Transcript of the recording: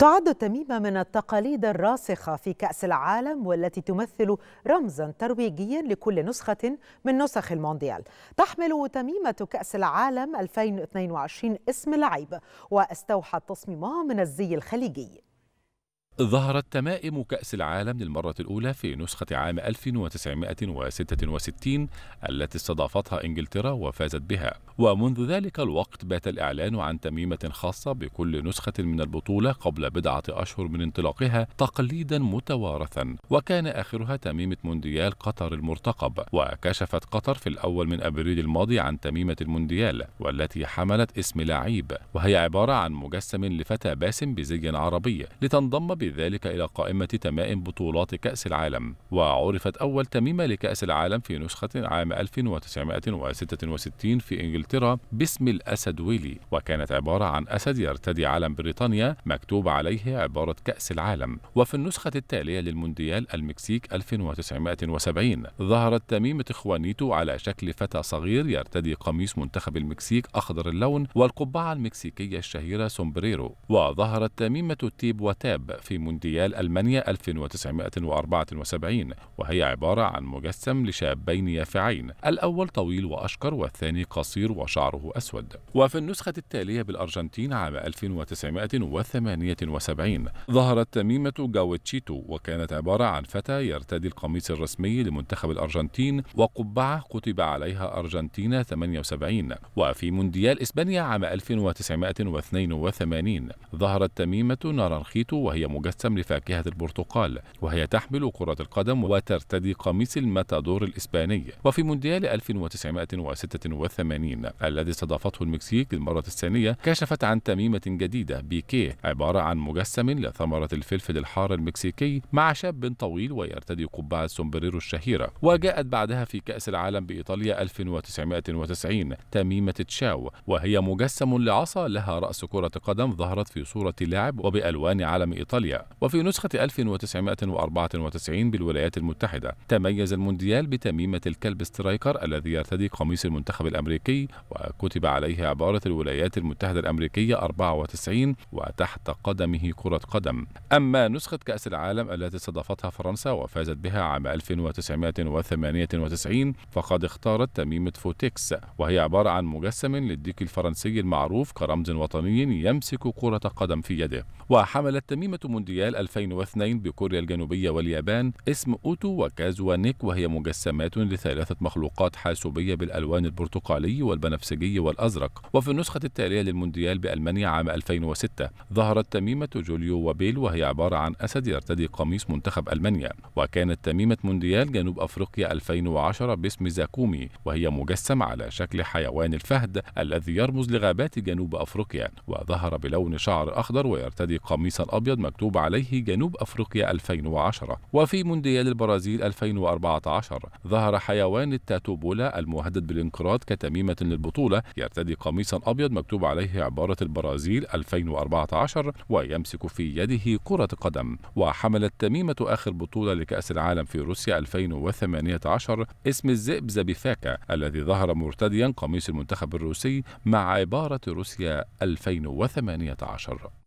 تعد تميمة من التقاليد الراسخة في كأس العالم والتي تمثل رمزا ترويجيا لكل نسخة من نسخ المونديال تحمل تميمة كأس العالم 2022 اسم لعيب واستوحت تصميمها من الزي الخليجي ظهرت تمائم كأس العالم للمرة الأولى في نسخة عام 1966 التي استضافتها إنجلترا وفازت بها ومنذ ذلك الوقت بات الإعلان عن تميمة خاصة بكل نسخة من البطولة قبل بضعة أشهر من انطلاقها تقليدا متوارثا وكان آخرها تميمة مونديال قطر المرتقب وكشفت قطر في الأول من أبريل الماضي عن تميمة المونديال والتي حملت اسم لعيب وهي عبارة عن مجسم لفتى باسم بزي عربي لتنضم بذلك إلى قائمة تمائم بطولات كأس العالم وعرفت أول تميمة لكأس العالم في نسخة عام 1966 في إنجلترا باسم الأسد ويلي وكانت عبارة عن أسد يرتدي علم بريطانيا مكتوب عليه عبارة كأس العالم وفي النسخة التالية للمونديال المكسيك 1970 ظهرت تميمة إخوانيتو على شكل فتى صغير يرتدي قميص منتخب المكسيك أخضر اللون والقبعة المكسيكية الشهيرة سومبريرو وظهرت تميمة تيب وتاب في في مونديال ألمانيا 1974 وهي عبارة عن مجسم لشابين يافعين الأول طويل وأشقر والثاني قصير وشعره أسود وفي النسخة التالية بالأرجنتين عام 1978 ظهرت تميمة جاوتشيتو وكانت عبارة عن فتى يرتدي القميص الرسمي لمنتخب الأرجنتين وقبعة كتب عليها أرجنتينا 78 وفي مونديال إسبانيا عام 1982 ظهرت تميمة نارانخيتو وهي مجسم لفاكهة البرتقال وهي تحمل كرة القدم وترتدي قميص الماتادور الإسباني وفي مونديال 1986 الذي استضافته المكسيك للمرة الثانية كشفت عن تميمة جديدة بيكيه عبارة عن مجسم لثمرة الفلفل الحار المكسيكي مع شاب طويل ويرتدي قبعة سومبريرو الشهيرة وجاءت بعدها في كأس العالم بإيطاليا 1990 تميمة تشاو وهي مجسم لعصا لها رأس كرة قدم ظهرت في صورة لاعب وبألوان علم إيطاليا الأولمبية وفي نسخة 1994 بالولايات المتحدة تميز المونديال بتميمة الكلب سترايكر الذي يرتدي قميص المنتخب الأمريكي وكتب عليه عبارة الولايات المتحدة الأمريكية 94 وتحت قدمه كرة قدم أما نسخة كأس العالم التي استضافتها فرنسا وفازت بها عام 1998 فقد اختارت تميمة فوتيكس وهي عبارة عن مجسم للديك الفرنسي المعروف كرمز وطني يمسك كرة قدم في يده وحملت تميمة مونديال 2002 بكوريا الجنوبية واليابان اسم أوتو وكازو ونيك وهي مجسمات لثلاثة مخلوقات حاسوبية بالألوان البرتقالي والبنفسجي والأزرق وفي النسخة التالية للمونديال بألمانيا عام 2006 ظهرت تميمة جوليو وبيل وهي عبارة عن أسد يرتدي قميص منتخب ألمانيا وكانت تميمة مونديال جنوب أفريقيا 2010 باسم زاكومي وهي مجسم على شكل حيوان الفهد الذي يرمز لغابات جنوب أفريقيا وظهر بلون شعر أخضر ويرتدي قميصا أبيض مكتوب المغلوب عليه جنوب أفريقيا 2010 وفي مونديال البرازيل 2014 ظهر حيوان التاتوبولا المهدد بالانقراض كتميمة للبطولة يرتدي قميصا أبيض مكتوب عليه عبارة البرازيل 2014 ويمسك في يده كرة قدم وحملت تميمة آخر بطولة لكأس العالم في روسيا 2018 اسم الذئب زبيفاكا الذي ظهر مرتديا قميص المنتخب الروسي مع عبارة روسيا 2018